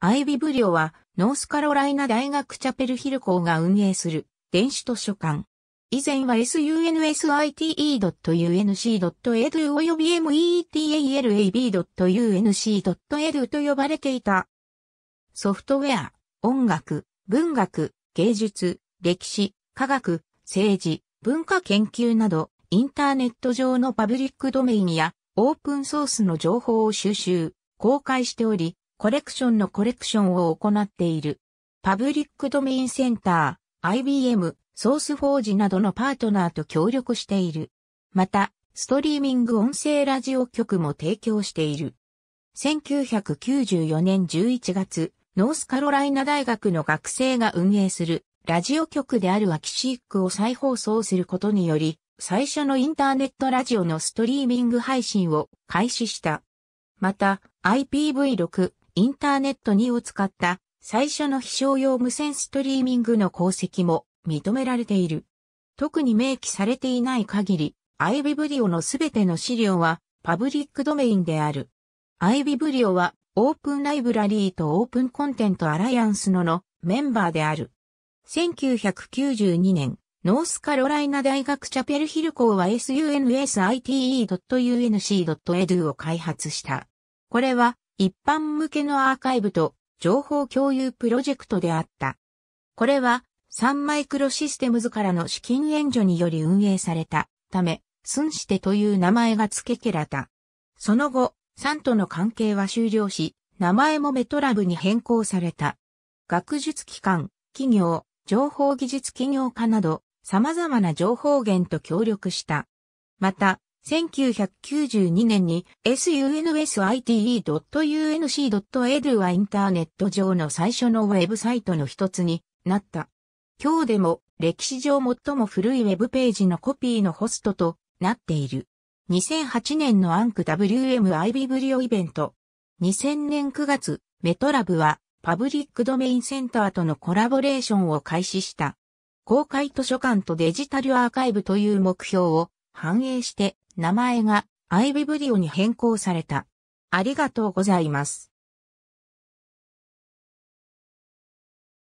アイビブリオは、ノースカロライナ大学チャペルヒル校が運営する、電子図書館。以前は sunSite.unc.edu および metalab.unc.edu と呼ばれていた。ソフトウェア、音楽、文学、芸術、歴史、科学、政治、文化研究など、インターネット上のパブリックドメインやオープンソースの情報を収集、公開しており、コレクションのコレクションを行っている。パブリックドメインセンター、IBM、ソースフォージなどのパートナーと協力している。また、ストリーミング音声ラジオ局も提供している。1994年11月、ノースカロライナ大学の学生が運営するラジオ局であるアキシークを再放送することにより、最初のインターネットラジオのストリーミング配信を開始した。また、IPv6 インターネット2を使った最初の飛翔用無線ストリーミングの功績も認められている。特に明記されていない限り、アイビブリオのすべての資料はパブリックドメインである。アイビブリオはオープンライブラリーとオープンコンテントアライアンスののメンバーである。1992年、ノースカロライナ大学チャペルヒル校は sunSite.unc.edu を開発した。これは一般向けのアーカイブと情報共有プロジェクトであった。これは、サンマイクロシステムズからの資金援助により運営されたため、スンシテという名前が付けけられた。その後、サンとの関係は終了し、名前もメトラブに変更された。学術機関、企業、情報技術企業家など、様々な情報源と協力した。また、1992年に sunSite.unc.edu はインターネット上の最初のウェブサイトの一つになった。今日でも歴史上最も古いウェブページのコピーのホストとなっている。2008年のアンク WMI ビブリオイベント。2000年9月、メトラブはパブリックドメインセンターとのコラボレーションを開始した。公開図書館とデジタルアーカイブという目標を反映して名前がアイビブリオに変更された。ありがとうございます。